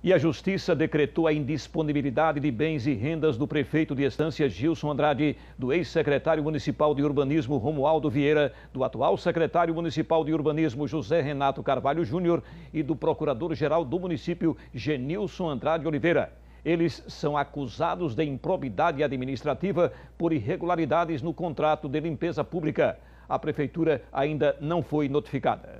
E a Justiça decretou a indisponibilidade de bens e rendas do prefeito de Estância Gilson Andrade, do ex-secretário municipal de urbanismo Romualdo Vieira, do atual secretário municipal de urbanismo José Renato Carvalho Júnior e do procurador-geral do município Genilson Andrade Oliveira. Eles são acusados de improbidade administrativa por irregularidades no contrato de limpeza pública. A prefeitura ainda não foi notificada.